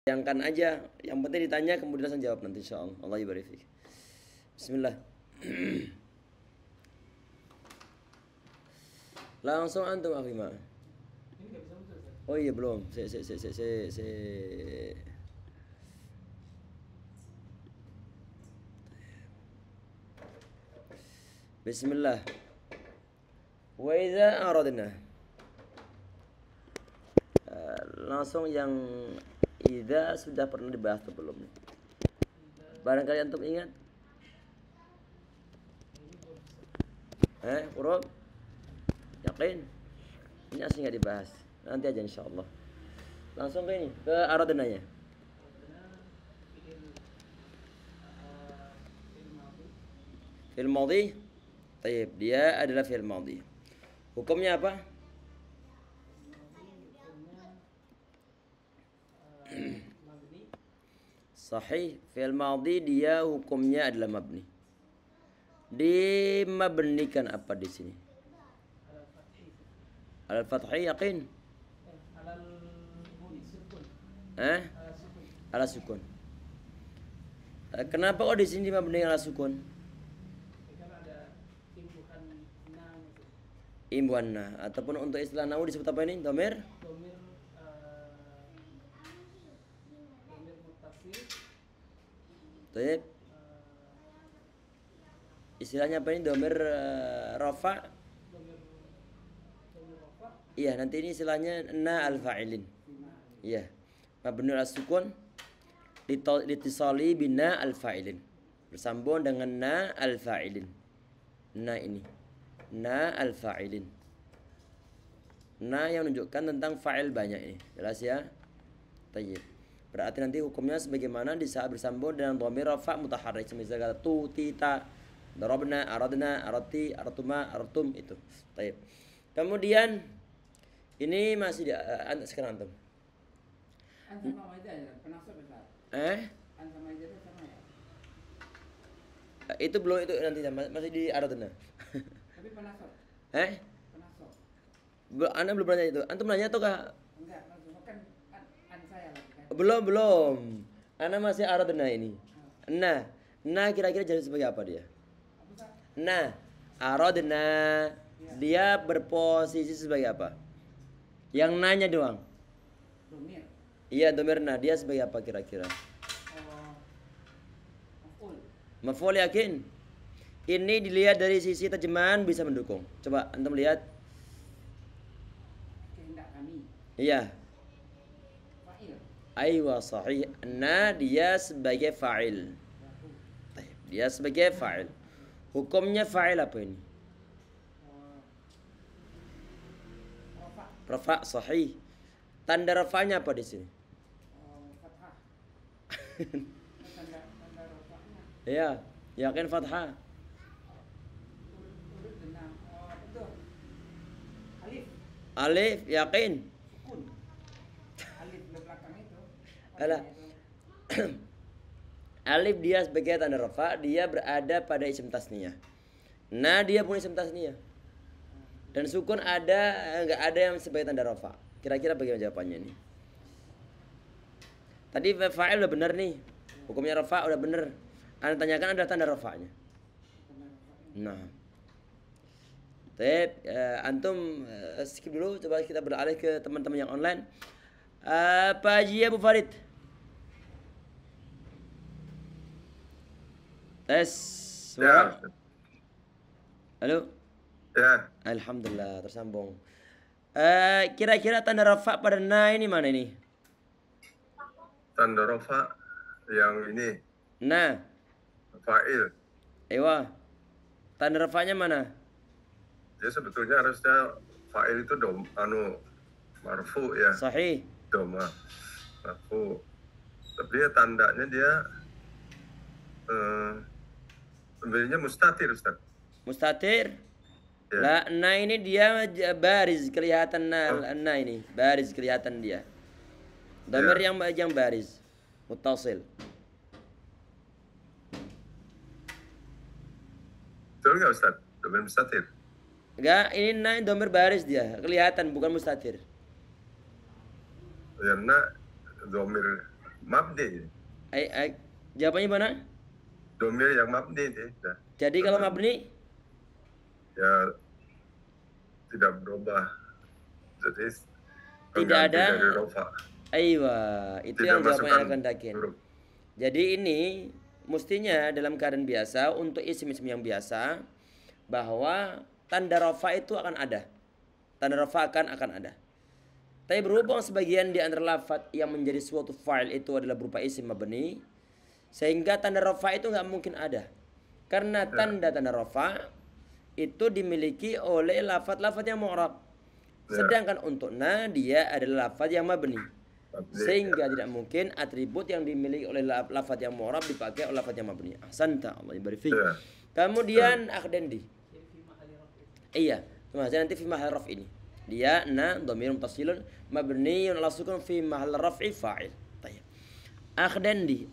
Bayangkan aja, yang penting ditanya kemudian langsung jawab nanti insya Allah. Allah Bismillah. Langsung antum Akhima, Oh iya belum. Se se se se se se. Bismillah. Wa idza aradna. Eh, langsung yang Ida sudah pernah dibahas sebelumnya. Barangkali antum ingat? Eh, huruf? Yakin? Ini asli nggak dibahas. Nanti aja insya Allah. Langsung ke ini, ke arah denanya. film madhi. Taib, dia adalah film madhi. Hukumnya apa? sahih fi'il madhi dia hukumnya adalah mabni dimabnikan apa di sini al fathi yakin eh ala sukun eh, kenapa kok di sini dimabnikan ala sukun imbuhan nah ataupun untuk istilah nau disebut apa ini Domir? Taib. Istilahnya apa ini domir uh, eh, rofa? Iya, nanti ini istilahnya na al fa'ilin. Iya. Mabnu as sukun ditisali bina al fa'ilin. Bersambung dengan na al fa'ilin. Na ini. Na al fa'ilin. Na yang menunjukkan tentang fa'il banyak ini. Jelas ya? Tayyib. Berarti nanti hukumnya sebagaimana di saat bersambung dengan domir rafa mutaharrik semisal kata tu, ti, ta, darabna, aradna, arati, artuma artum itu. Taib. Kemudian ini masih di uh, sekarang antum. Antum sama aja, Eh? Antum aja sama ya. Itu belum itu nanti masih di aradna. Tapi penasab. Eh? Penasab. Anda belum nanya itu. Antum nanya atau kah? Enggak. Belum, belum. Ana masih aradna ini. Nah, nah kira-kira jadi sebagai apa dia? Nah, aradna dia berposisi sebagai apa? Yang nanya doang. Domir. Iya, nah Dia sebagai apa kira-kira? Eh, mafol, yakin? Ini dilihat dari sisi terjemahan bisa mendukung. Coba antum lihat. Iya, Aywa sahih. anna dia sebagai fa'il. Dia sebagai fa'il. Hukumnya fa'il apa ini? Rafa sahih. Tanda rafanya apa di sini? ya, yakin fathah. Eh, Alif yakin. Ala Alif dia sebagai tanda rafa, dia berada pada isim tasniyah. Nah, dia pun isim tasniyah. Dan sukun ada enggak ada yang sebagai tanda rafa. Kira-kira bagaimana jawabannya nih? Tadi fa'il udah bener nih. Hukumnya rafa udah bener. Anda tanyakan ada tanda rafa'nya. Nah. Baik, uh, eh, antum uh, skip dulu coba kita beralih ke teman-teman yang online. Uh, Pak Jia Bu Farid. Tes. Ya. Suara. Ya. Halo. Ya. Alhamdulillah tersambung. Eh, kira-kira tanda rafa pada na ini mana ini? Tanda rafa yang ini. Nah. Fa'il. Ewa. Tanda rafanya mana? Ya sebetulnya harusnya fa'il itu dom anu marfu ya. Sahih. Doma. Marfu. Tapi ya tandanya dia eh, uh, Sebenarnya mustatir Ustaz. Mustatir? Ya. Nah, nah ini dia baris kelihatan nah, oh. nah ini baris kelihatan dia. Damir ya. yang yang baris mutasil. Betul nggak Ustaz? Domir mustatir. Enggak, ini ini domir baris dia. Kelihatan bukan mustatir. ya nah, domir mabdi. Ay, ay, jawabannya mana? Domnya yang mabni ini. Nah, Jadi kalau mabni? Ya tidak berubah. Jadi tidak ada. Iya, itu tidak yang jawabannya akan dakin. Jadi ini mestinya dalam keadaan biasa untuk isim-isim yang biasa bahwa tanda rofa itu akan ada. Tanda rofa akan akan ada. Tapi berhubung sebagian di antara lafat yang menjadi suatu file itu adalah berupa isim mabni, sehingga tanda rofa itu nggak mungkin ada. Karena tanda-tanda rofa itu dimiliki oleh lafat-lafat yang mu'rab. Sedangkan untuk na dia adalah lafat yang mabni. Ya. Sehingga tidak mungkin atribut yang dimiliki oleh lafat yang mu'rab dipakai oleh lafat yang mabni. Ahsanta Allah berfik. Kemudian akdendi. Iya, maksudnya nanti fi mahal raf ini. Dia na domirum mutasilun mabniun ala sukun fi mahal raf'i fa'il.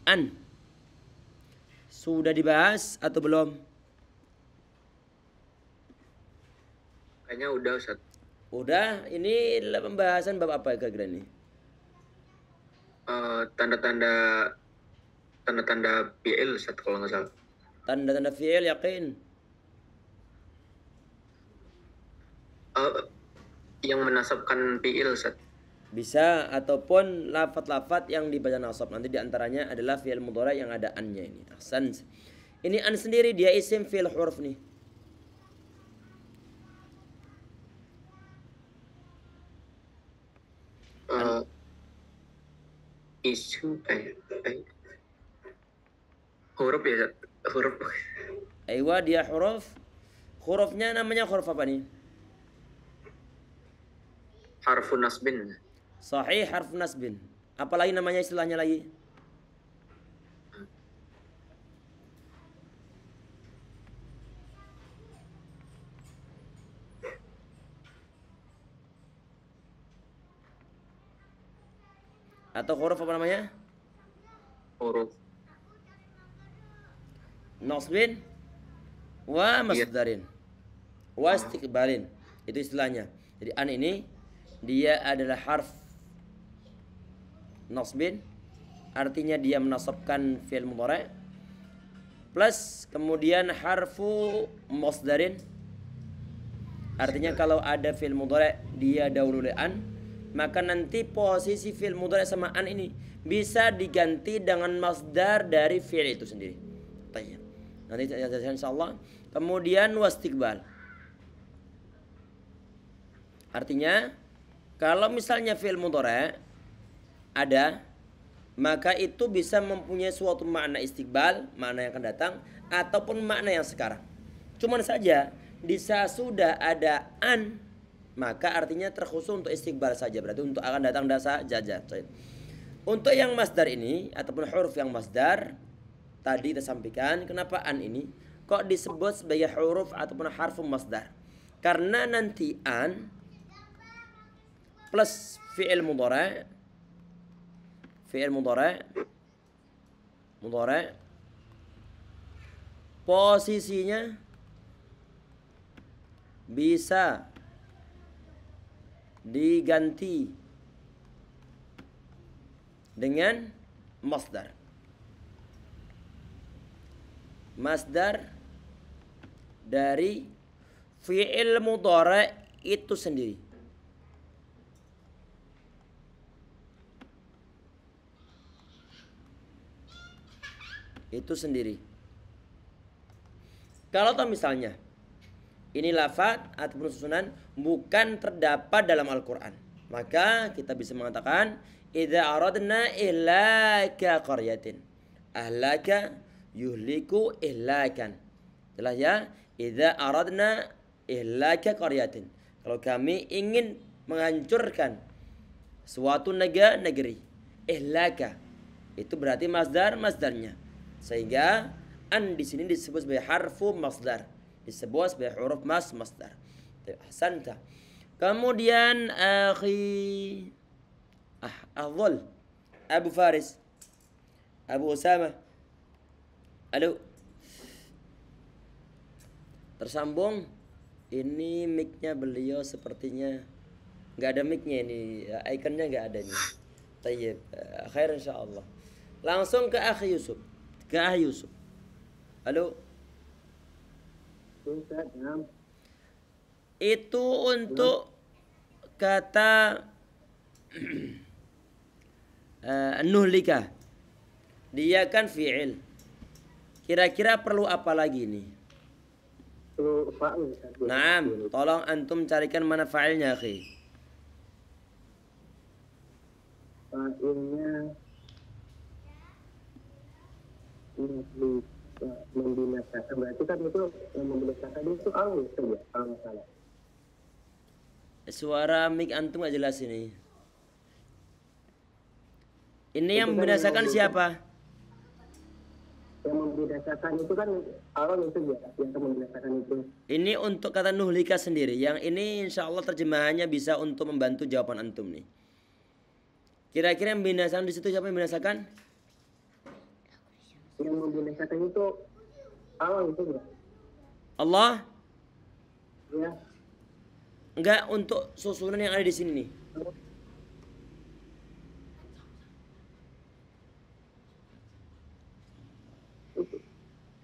an sudah dibahas atau belum? Kayaknya udah Ustaz. Udah, ini pembahasan bab apa ya kira ini? Eh, tanda-tanda uh, tanda-tanda fiil Ustaz kalau nggak salah. Tanda-tanda fiil yakin. Uh, yang menasabkan fiil Ustaz bisa ataupun lafat-lafat yang dibaca nasab nanti diantaranya adalah fi'il mudhara yang ada annya ini ahsan ini an sendiri dia isim fi'il huruf nih uh, huruf ya huruf Ewa dia huruf hurufnya namanya huruf apa nih harfun nasbin Sahih harf nasbin. Apalagi namanya istilahnya lagi? Atau huruf apa namanya? Huruf Nasbin Wa iya. masdarin Wa istikbarin. Itu istilahnya Jadi an ini Dia adalah harf nasbin artinya dia menasabkan fi'il mudhari plus kemudian harfu masdarin artinya kalau ada fi'il mudhari dia dahulu an maka nanti posisi fi'il mudhari sama an ini bisa diganti dengan masdar dari fi'il itu sendiri. Tayyib. Nanti insyaallah. Kemudian wastiqbal Artinya kalau misalnya fi'il mudhari ada maka itu bisa mempunyai suatu makna istiqbal, makna yang akan datang ataupun makna yang sekarang. Cuman saja di saat sudah ada an maka artinya terkhusus untuk istiqbal saja berarti untuk akan datang dasa jaja. Untuk yang masdar ini ataupun huruf yang masdar tadi kita sampaikan kenapa an ini kok disebut sebagai huruf ataupun harfu masdar? Karena nanti an plus fi'il mudhara' فعل مضارع mudore posisinya bisa diganti dengan masdar masdar dari fi'il mudore itu sendiri itu sendiri. Kalau toh misalnya ini lafaz ataupun susunan bukan terdapat dalam Al-Qur'an, maka kita bisa mengatakan idza aradna ihlaka qaryatin ahlaka yuhliku ihlakan. Jelas ya? Idza aradna ihlaka qaryatin. Kalau kami ingin menghancurkan suatu negara negeri, ihlaka itu berarti masdar masdarnya sehingga an di sini disebut sebagai harfu masdar, disebut sebagai huruf mas masdar. Ahsanta. Kemudian akhi ah Adhal Abu Faris Abu Usama Halo Tersambung Ini micnya beliau sepertinya nggak ada micnya ini Ikonnya nggak ada nih Tayyib eh, Insya Allah Langsung ke akhi Yusuf कहाँ है ah halo. itu untuk kata uh, eh, nuhlika dia kan fi'il kira-kira perlu apa lagi nih Naam, tolong antum carikan mana fa'ilnya, akhi. Fa'ilnya membinasakan berarti kan itu membinasakan itu ang itu ya salah suara mic antum gak jelas ini ini yang kan membinasakan siapa yang membinasakan itu kan Allah itu ya yang membinasakan itu ini untuk kata Nuhlika sendiri yang ini insya Allah terjemahannya bisa untuk membantu jawaban antum nih kira-kira yang binasakan di situ siapa yang binasakan yang mau dinasehatin itu Allah itu bro. Allah? Ya. Enggak untuk susunan yang ada di sini nih.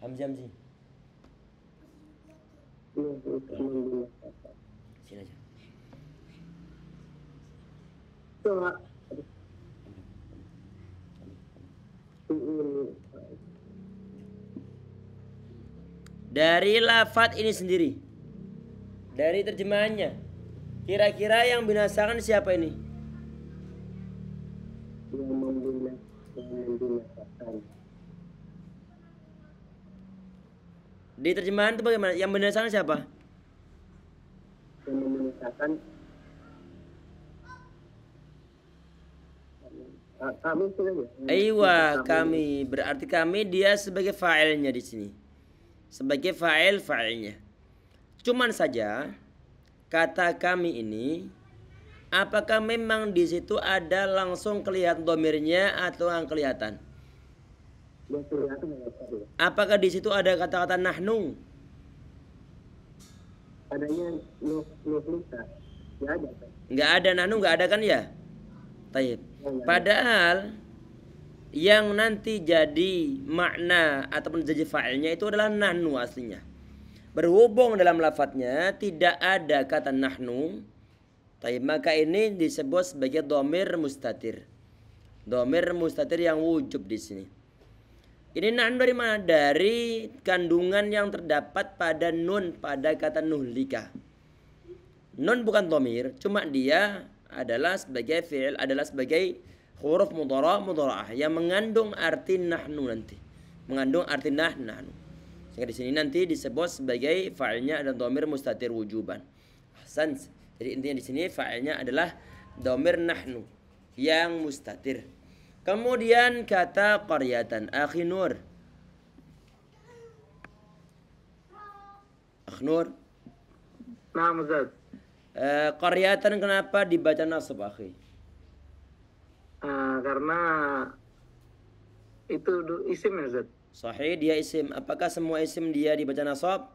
Hamzi Hamzi. Iya, sini aja. Coba. dari lafat ini sendiri dari terjemahannya kira-kira yang binasakan siapa ini di terjemahan itu bagaimana yang binasakan siapa yang kami kami berarti kami dia sebagai fa'ilnya di sini sebagai fa'il fa'ilnya. Cuman saja kata kami ini apakah memang di situ ada langsung kelihatan domirnya atau yang kelihatan? Apakah di situ ada kata-kata nahnu? Adanya Enggak ada. Nggak ada nahnu, enggak ada kan ya? Taib. Padahal yang nanti jadi makna ataupun jadi fa'ilnya itu adalah nahnu aslinya. Berhubung dalam lafadznya tidak ada kata nahnu, tapi maka ini disebut sebagai domir mustatir. Domir mustatir yang wujud di sini. Ini nahnu dari mana? Dari kandungan yang terdapat pada nun pada kata nuhlika. Nun bukan domir, cuma dia adalah sebagai fi'il adalah sebagai huruf mudara mudhara'ah yang mengandung arti nahnu nanti. Mengandung arti nah nahnu. Sehingga di sini nanti disebut sebagai fa'ilnya dan domir mustatir wujuban. Hasan Jadi intinya di sini fa'ilnya adalah domir nahnu yang mustatir. Kemudian kata qaryatan Akhi Nur. Akhi Nur. Nah, Uh, qaryatan kenapa dibaca nasab, Akhi? Ah, karena itu isim ya Ustaz. Sahih dia isim. Apakah semua isim dia dibaca nasab?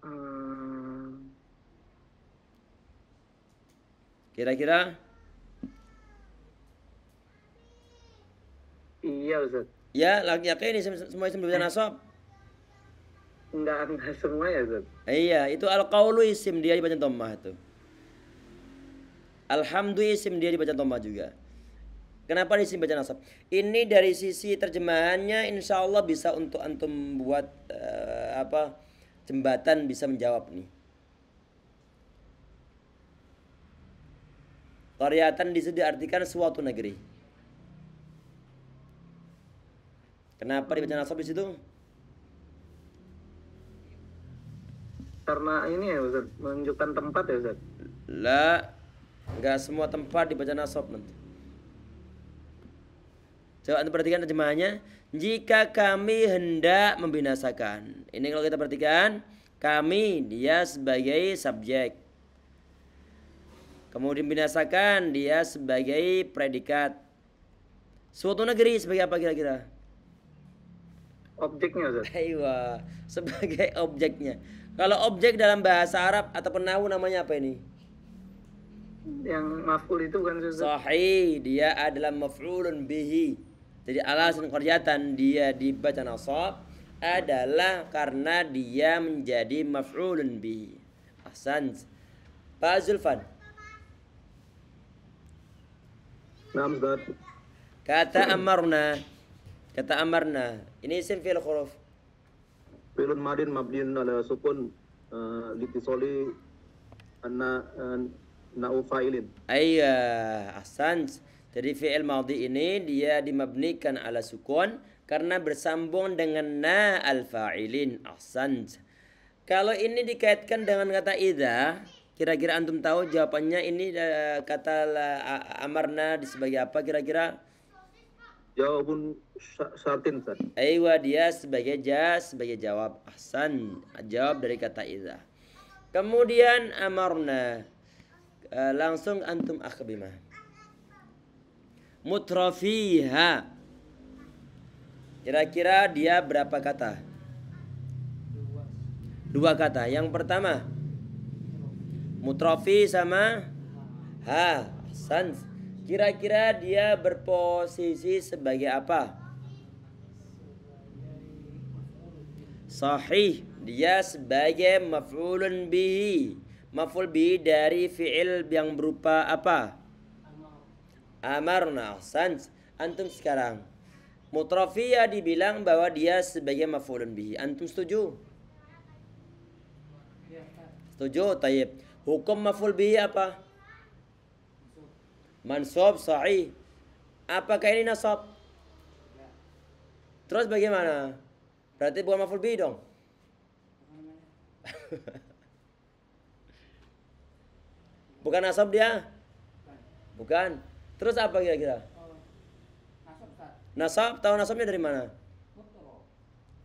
Ah. Kira-kira? Iya Ustaz. Ya, lagi yakin ini semua isim dibaca nasab? Enggak, enggak semua ya Ustaz. Iya, itu al-qaulu isim dia dibaca dhammah itu. Alhamdulillah isim dia dibaca tombak juga. Kenapa di sini baca nasab? Ini dari sisi terjemahannya insya Allah bisa untuk antum buat uh, apa jembatan bisa menjawab nih. Karyatan di sini diartikan suatu negeri. Kenapa dibaca nasab di situ? Karena ini ya Ustaz, menunjukkan tempat ya Ustaz. Lah, Enggak semua tempat dibaca nasab nanti. Coba anda perhatikan terjemahannya. Jika kami hendak membinasakan. Ini kalau kita perhatikan. Kami dia sebagai subjek. Kemudian binasakan dia sebagai predikat. Suatu negeri sebagai apa kira-kira? Objeknya Ustaz. Aywa, sebagai objeknya. Kalau objek dalam bahasa Arab ataupun nahu namanya apa ini? yang maf'ul itu bukan susah. Sahih, dia adalah maf'ulun bihi. Jadi alasan qaryatan dia dibaca nasab adalah karena dia menjadi maf'ulun bihi. Ahsan. Pak Zulfan. Kata amarna. Kata amarna. Ini isim fi'il khuruf. Fi'lun madin mabniun ala sukun eh, litisoli anna eh, naufailin. fa'ilin. Iya, asans. Jadi fi'il madhi ini dia dimabnikan ala sukun karena bersambung dengan na alfa'ilin fa'ilin asans. Kalau ini dikaitkan dengan kata idza, kira-kira antum tahu jawabannya ini eh, kata amarna amarna sebagai apa kira-kira? Jawabun syartin, San. Aywa dia sebagai ja sebagai jawab ahsan jawab dari kata idza. Kemudian amarna Eh, langsung antum mutrofi mutrafiha kira-kira dia berapa kata dua kata yang pertama mutrafi sama ha sans kira-kira dia berposisi sebagai apa sahih dia sebagai maf'ulun bihi maful bi dari fiil yang berupa apa? Amarna. Sans. Antum sekarang. Mutrafiyah dibilang bahwa dia sebagai mafulun bihi. Antum setuju? Setuju, tayyib. Hukum maful bihi apa? Mansub, sahih. Apakah ini nasab? Terus bagaimana? Berarti bukan maful bihi dong. Bukan nasab dia? Bukan. Terus apa kira-kira? Nasab, tahu nasabnya dari mana?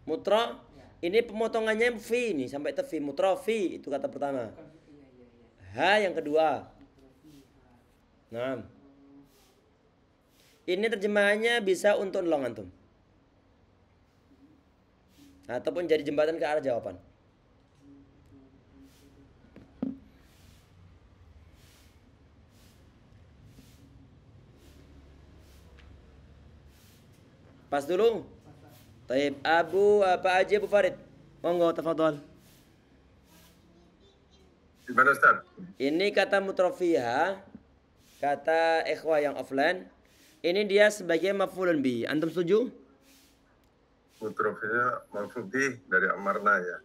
Mutro. Ya. Ini pemotongannya fi ini sampai tefi Mutro fi itu kata pertama. Ha iya, iya, iya. yang kedua. Nah. Ini terjemahannya bisa untuk nolong antum. Ataupun jadi jembatan ke arah jawaban. Pas dulu. Taib Abu apa aja Bu Farid? Monggo tafadhol. Gimana Ustaz? Ini kata mutrofiha, kata ikhwa yang offline. Ini dia sebagai mafulun bi. Antum setuju? Mutrofiha maful bi dari amarna ya.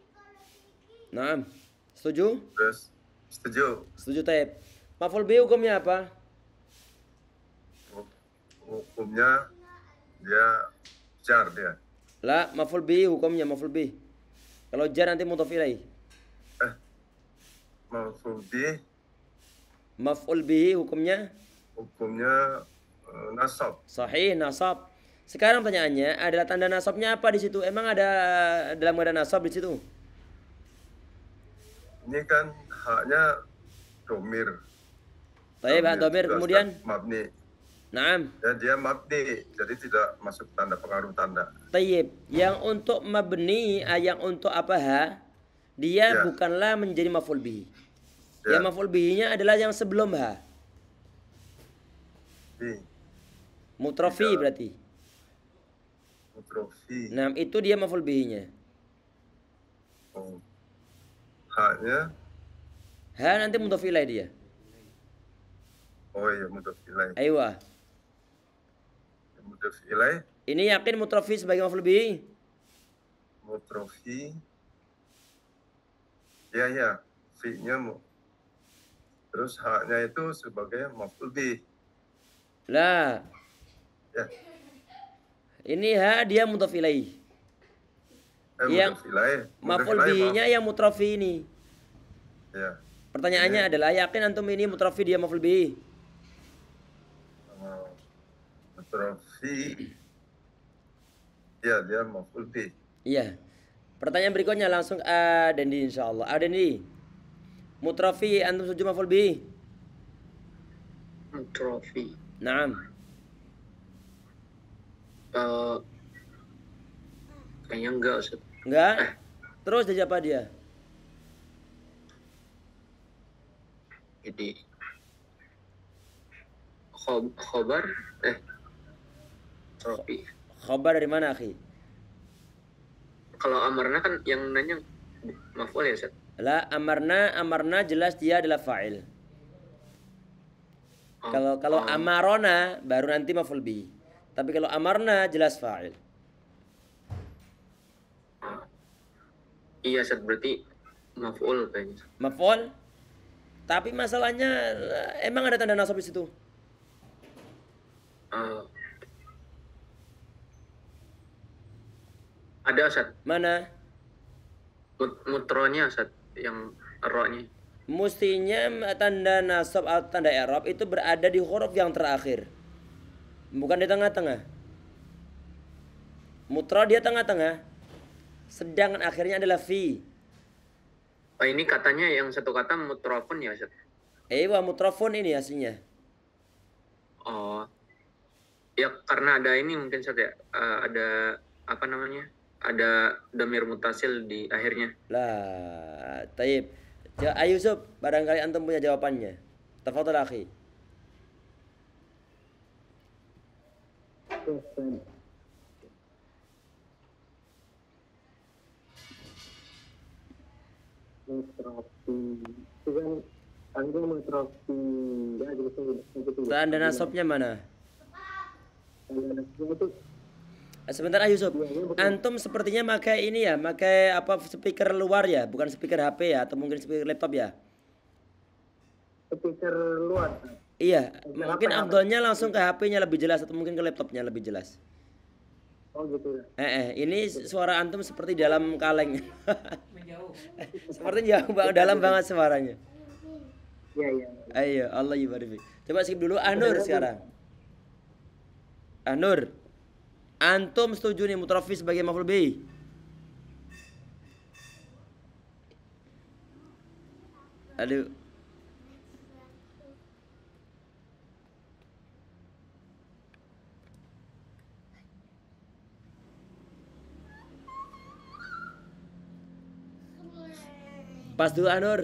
Naam. Setuju? Terus setuju. Setuju Taib. Maful bi hukumnya apa? Hukumnya dia ya, jar dia la maful bi hukumnya maful bi. kalau jar nanti mudhaf ilaih eh maful bi. maful bi hukumnya hukumnya uh, nasab sahih nasab sekarang pertanyaannya adalah tanda nasabnya apa di situ? Emang ada eh, dalam ada nasab di situ? Ini kan haknya domir. Tapi bahan domir kemudian kan Naam. Dan dia mabni, jadi tidak masuk tanda pengaruh tanda. Tayyib. Yang untuk mabni, ah, yang untuk apa ha? Dia ya. bukanlah menjadi maful bihi. Ya. Yang maful bihinya adalah yang sebelum ha. Bi. Mutrofi tidak. berarti. Mutrofi. Nah, itu dia maful bihinya. Oh. Haknya? Ha nanti lah dia. Oh iya mudhof lah. Aiyah mutrofi Ini yakin mutrofi sebagai maf'ul lebih? Mutrofi. Ya ya, Fi-nya mu. Terus haknya itu sebagai maf'ul lebih. Lah. Ya. Ini ha dia mutrofi ilaih. Eh, yang maf'ul bihi-nya yang mutrofi ini. Ya. Pertanyaannya ya. adalah yakin antum ini mutrofi dia maf'ul bihi? huruf ya dia mau bi iya pertanyaan berikutnya langsung uh, Dendi insya Allah uh, Dendi Mutrofi, antum suju maf'ul bi Mutrofi. naam uh, kayaknya enggak Ustaz enggak terus jadi apa dia jadi khobar eh Rofi. Khobar dari mana, akhi? Kalau amarna kan yang nanya maf'ul ya, Ustaz? Lah, amarna, amarna jelas dia adalah fa'il. Oh. kalau kalau oh. amarona baru nanti maf'ul bi. Tapi kalau amarna jelas fa'il. Iya, Ustaz, berarti maf'ul kayaknya. Maf'ul? Tapi masalahnya eh, emang ada tanda nasab di situ? Eh, Ada Ustaz. Mana? mutronya Ustaz yang ro-nya. Mestinya tanda nasab atau tanda erop itu berada di huruf yang terakhir. Bukan di tengah-tengah. Mutro dia tengah-tengah. Sedangkan akhirnya adalah fi. Oh, ini katanya yang satu kata mutrofon ya, Ustaz? wah mutrofon ini aslinya. Oh. Ya karena ada ini mungkin Ustaz ya, uh, ada apa namanya? ada damir mutasil di akhirnya. Lah, taib. Ya, Ayu Sob, barangkali antum punya jawabannya. Tafadhol akhi. Tanda nasabnya mana? Tanda nasabnya itu Sebentar ah Yusuf. Iya, iya, antum sepertinya pakai ini ya, pakai apa speaker luar ya, bukan speaker HP ya atau mungkin speaker laptop ya? Speaker luar. Iya, speaker mungkin abdolnya langsung ke HP-nya lebih jelas atau mungkin ke laptopnya lebih jelas. Oh gitu. Ya. Eh, eh ini suara antum seperti dalam kaleng. Menjauh. seperti jauh bang, dalam banget suaranya. Iya, iya. iya. Ayo, Allah ibadah. Coba skip dulu Anur sekarang. Anur. Antum setuju nih mutrafi sebagai maf'ul bih? Aduh. Pas dulu Anur.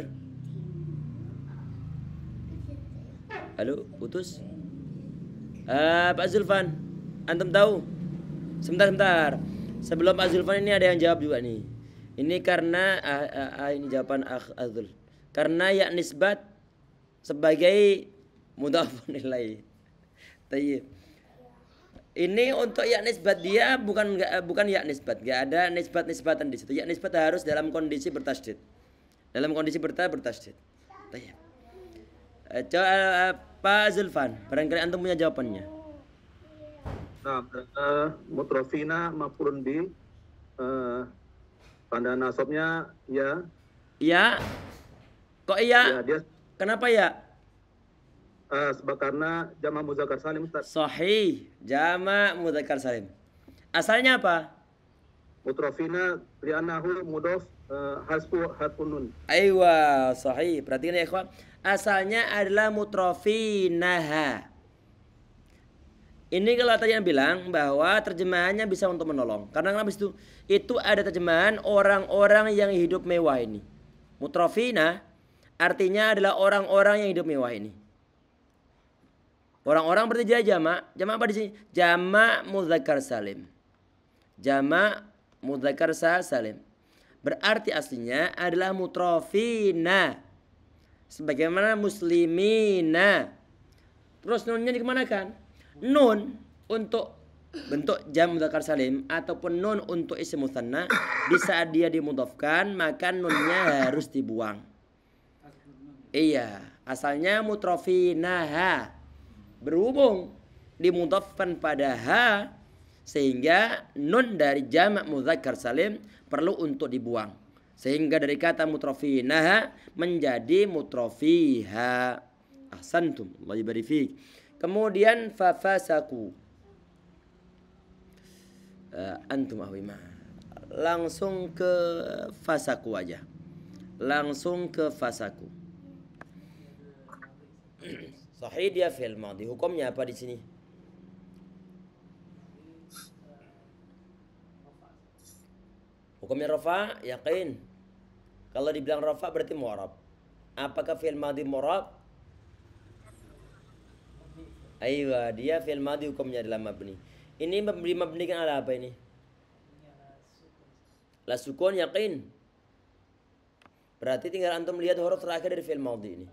Ah, Halo, putus. Uh, Pak Zulfan, antum tahu sebentar sebentar sebelum Azulfan ini ada yang jawab juga nih ini karena ah, ah, ah, ini jawaban ah, Azul karena ya nisbat sebagai mudhafun ilai Ini untuk ya nisbat dia bukan eh, bukan ya nisbat, gak ada nisbat nisbatan di situ. Ya nisbat harus dalam kondisi bertasdid. Dalam kondisi berta bertasdid. tanya eh, Coba eh, Pak Zulfan, barangkali antum punya jawabannya. Nah, mutrofina mafulun bi eh, tanda nasabnya ya. Iya. Kok iya? Ya, dia. Kenapa ya? Uh, sebab karena jama muzakkar salim Ustaz. Sahih, jama muzakkar salim. Asalnya apa? Mutrofina li'annahu mudof uh, hasbu Aiyah, Aywa, sahih. Perhatikan ya ikhwan. Asalnya adalah mutrofinaha ini kalau tadi yang bilang bahwa terjemahannya bisa untuk menolong. Karena kenapa itu? Itu ada terjemahan orang-orang yang hidup mewah ini. Mutrofina artinya adalah orang-orang yang hidup mewah ini. Orang-orang berarti dia jamak. Jamak apa di sini? Jamak mudzakkar salim. Jamak mudzakkar salim. Berarti aslinya adalah mutrofina. Sebagaimana muslimina. Terus nunnya dikemanakan? nun untuk bentuk jam mudzakkar salim ataupun nun untuk isim mutsanna di saat dia dimudhofkan maka nunnya harus dibuang. Iya, asalnya mutrofinaha berhubung dimudhofkan pada ha sehingga nun dari jamak mudzakkar salim perlu untuk dibuang. Sehingga dari kata mutrafinaha menjadi mutrofiha. Ahsantum, Allah ybarik Kemudian fafasaku. Uh, antum ahwima. Langsung ke fasaku aja. Langsung ke fasaku. Sahih dia fil madhi. Hukumnya apa di sini? Hukumnya rafa yakin. Kalau dibilang rafa berarti mu'rab. Apakah fil madhi mu'rab? Aywa, dia film madhi hukumnya adalah mabni. Ini mabni mabni kan ala apa ini? La sukun yakin. Berarti tinggal antum lihat huruf terakhir dari film madhi ini.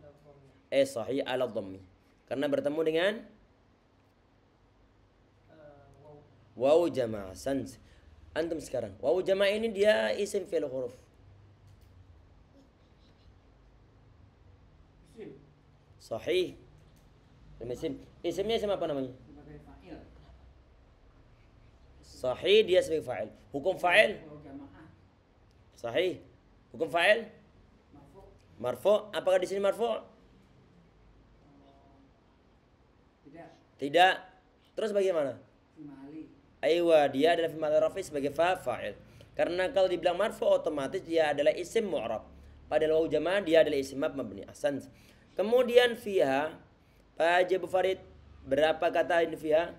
Eh sahih ala dhammi. Karena bertemu dengan wawu jamaah sans antum sekarang wawu jamaah ini dia isim fil huruf sahih Isim. Isimnya isim apa namanya? Sahih dia sebagai fa'il. Hukum fa'il? Sahih. Hukum fa'il? Marfu. Apakah di sini marfu? Tidak. Tidak. Terus bagaimana? Aywa dia adalah fi'il rafi sebagai fa'il. Karena kalau dibilang marfu otomatis dia adalah isim mu'rab. Padahal wawu jamaah dia adalah isim mabni. Asan. Kemudian fiha Pak Farid, berapa kata ini fiha?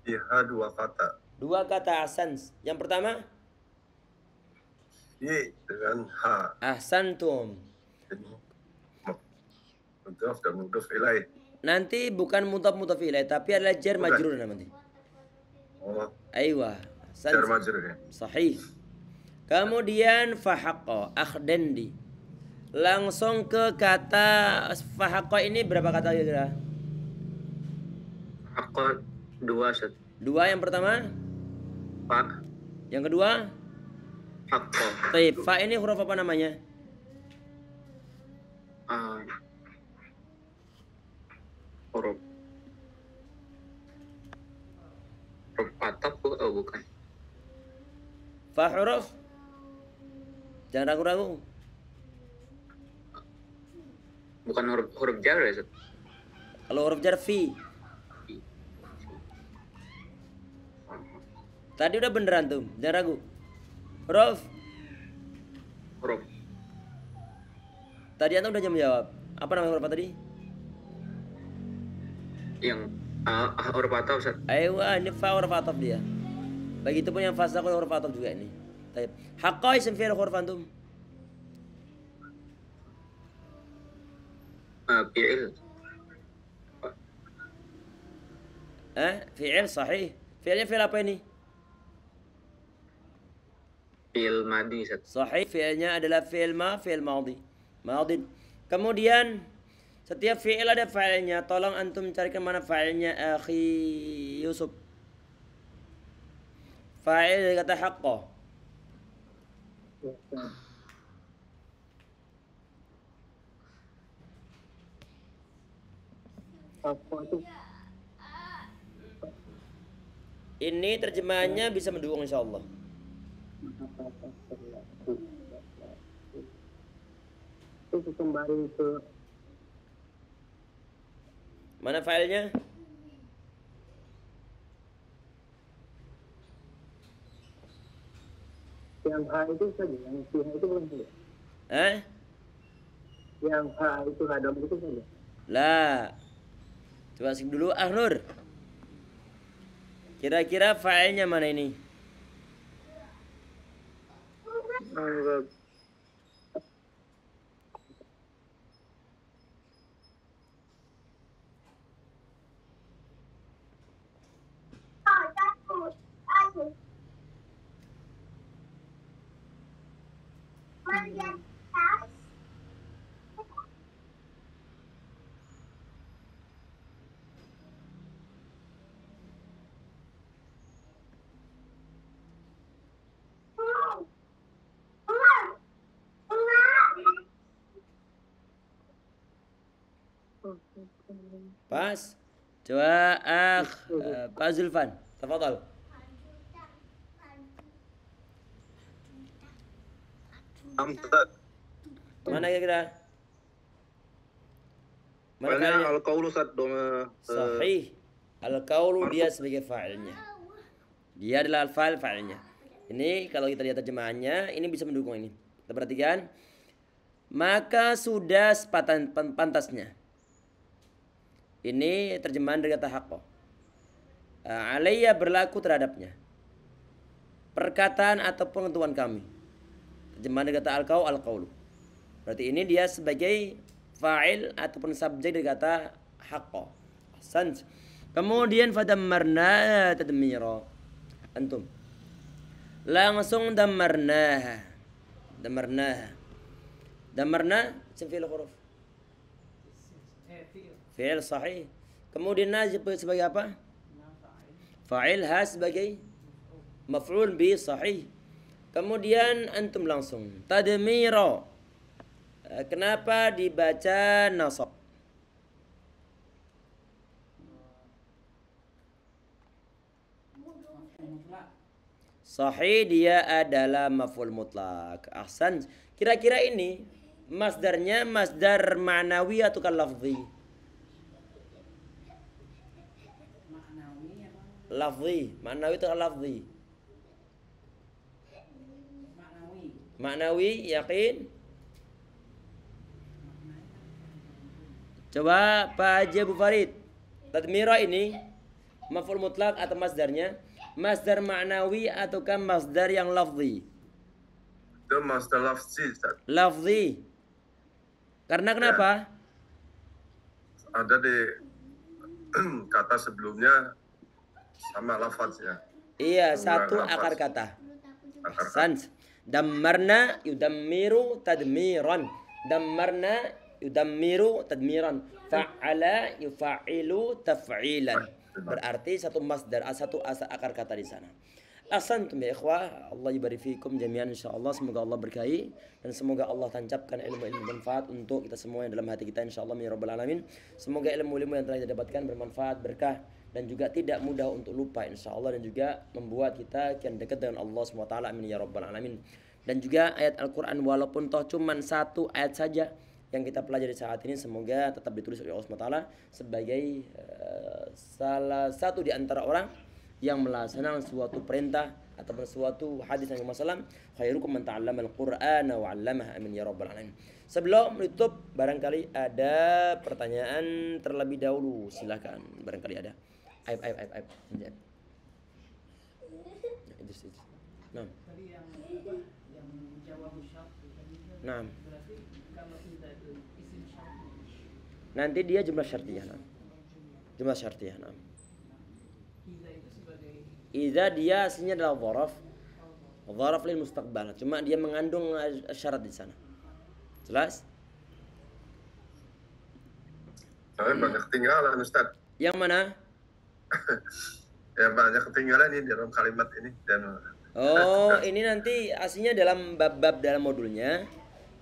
Fiha iya, dua kata. Dua kata Hasan. Yang pertama? Fi dengan H. Ahsantum. Mudhaf dan mudhaf ilaih. Nanti bukan mutaf mudhaf ilai, tapi adalah jar majrur nanti. Oh. Aywa. Jar majrur ya. Sahih. Kemudian fahaqqa akhdendi langsung ke kata fahako ini berapa kata kira-kira? Fahako dua set. Dua yang pertama? Fa. Yang kedua? fahako Taib. Fa ini huruf apa namanya? Uh, huruf huruf atap oh, bukan fa huruf jangan ragu-ragu bukan huruf huruf jar ya kalau huruf jar fi tadi udah beneran tuh jangan ragu huruf huruf tadi anda udah jam jawab apa namanya huruf apa tadi yang uh, huruf atau Ustaz ayo ah, ini fa huruf atau dia begitu pun yang fasa huruf atau juga ini Tapi Hakoi semfir huruf antum. فعل eh fi'il eh, sahih fi'ilnya fi'il apa ini fi'il madi sahih fi'ilnya adalah fi'il ma fi'il madhi madhi kemudian setiap fi'il ada fa'ilnya tolong antum carikan mana fa'ilnya akhi Yusuf fa'il dari kata haqqo ya, ya. Ini terjemahannya bisa mendukung insya Allah. Itu kembali ke Mana filenya? Yang H itu saja, yang H itu belum saja. Eh? Yang H itu ada itu saja. Lah, Coba sing dulu Ahnur. Kira-kira failnya mana ini? Yeah. pas coba akh. Pak zulfan Tafadhal. mana kira-kira? Mana kira al qawlu saddoma. Eh, Sahih. al qawlu dia sebagai fa'ilnya. Dia adalah al-fa'il fa'ilnya. Ini kalau kita lihat terjemahannya, ini bisa mendukung ini. Kita perhatikan. Maka sudah sepatan pantasnya. Ini terjemahan dari kata haqqo. Eh, Alayya berlaku terhadapnya. Perkataan atau pengetuan kami. Terjemahan dari kata al alkaulu. Berarti ini dia sebagai fa'il ataupun subjek dari kata haqqo. Sanj. Kemudian fadammarna tadmira. Antum. Langsung Damarna, damarna. damarna. damarna. huruf. Fi'il sahih. Kemudian najib sebagai apa? Fa'il ha sebagai maf'ul bi sahih. Kemudian antum langsung tadmiro. Eh, kenapa dibaca nasab? Sahih dia adalah maf'ul mutlak. Ahsan. Kira-kira ini masdarnya masdar ma'nawi atau kan lafzi? lafzi maknawi itu lafzi maknawi maknawi yakin coba Pak Haji Abu Farid tadmira ini maf'ul mutlak atau masdarnya masdar maknawi kan masdar yang lafzi itu masdar lafzi lafzi karena kenapa ya. ada di kata sebelumnya sama Lafaz ya Iya, satu lafaz. akar kata. Sans. Dammarna yudammiru tadmiran. Dammarna yudammiru tadmiran. Fa'ala yufa'ilu taf'ilan. Berarti satu masdar, ah, satu asa akar kata di sana. Asan tuh, ya ikhwah Allah yubari fikum jami'an insyaAllah Semoga Allah berkahi Dan semoga Allah tancapkan ilmu-ilmu manfaat Untuk kita semua yang dalam hati kita insyaAllah Allah ya Rabbul Alamin Semoga ilmu-ilmu yang telah kita dapatkan bermanfaat Berkah dan juga tidak mudah untuk lupa insya Allah dan juga membuat kita kian dekat dengan Allah SWT amin ya robbal alamin dan juga ayat Al-Quran walaupun toh cuma satu ayat saja yang kita pelajari saat ini semoga tetap ditulis oleh Allah SWT sebagai uh, salah satu di antara orang yang melaksanakan suatu perintah atau suatu hadis yang Muhammad khairukum man ta'allama al Qur'an wa amin ya rabbal alamin. Sebelum menutup barangkali ada pertanyaan terlebih dahulu silakan barangkali ada aib aib aib aib aib ya, Idris Idris Nah. Tadi yang apa? Yang jawab Nah. Berarti kalau tidak itu isim Nanti dia jumlah syartiyah. Nah. Jumlah syartiyah. Nah. Iza dia aslinya adalah dhorof Dhorof lil mustaqbal Cuma dia mengandung syarat di sana Jelas? Tapi banyak ketinggalan Ustaz Yang mana? ya banyak ketinggalan ini dalam kalimat ini dan oh ini nanti aslinya dalam bab-bab dalam modulnya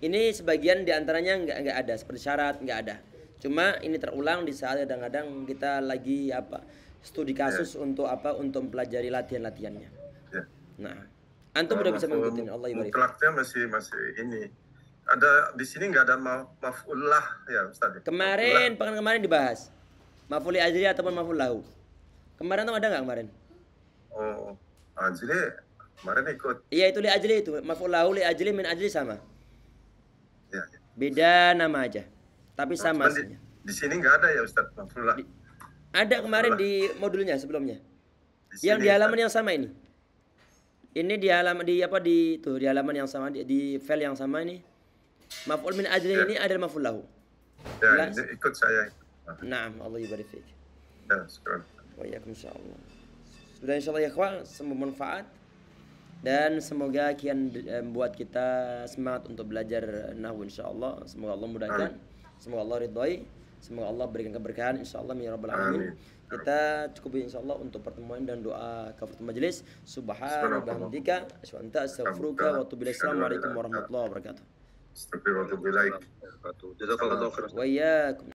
ini sebagian diantaranya nggak nggak ada seperti syarat nggak ada cuma ini terulang di saat kadang-kadang kita lagi apa studi ya. kasus ya. untuk apa untuk mempelajari latihan-latihannya ya. nah antum nah, udah bisa um, mengikuti Allah ibarat mutlaknya masih masih ini ada di sini nggak ada ma mafullah ya Ustaz kemarin pekan kemarin dibahas mafuli ajri ataupun mafulahu Kemarin tuh ada nggak kemarin? Oh, ajli kemarin ikut. Iya itu li ajli itu. Mafulahu li ajli min ajli sama. Iya. Ya. Beda nama aja. Tapi nah, sama di, di, sini nggak ada ya Ustaz Mafulah. ada kemarin di modulnya sebelumnya. Di yang di ya, halaman yang sama ini. Ini di halaman di apa di tuh di halaman yang sama di, di file yang sama ini. Maf'ul min ajli ya. ini ada maf'ul lahu. Ya, ikut saya. Naam, Allah yubarik fiik. Ya, sekarang wa iyyakum insyaallah. Sudah insyaallah ya semoga bermanfaat dan semoga kian eh, membuat kita semangat untuk belajar nahwu insyaallah. Semoga Allah mudahkan, semoga Allah ridhoi, semoga Allah berikan keberkahan insyaallah ya rabbal alamin. Kita cukup insyaallah untuk pertemuan dan doa kafaratul majelis. wa bihamdika wa atubu Assalamualaikum warahmatullahi wabarakatuh. استغفر الله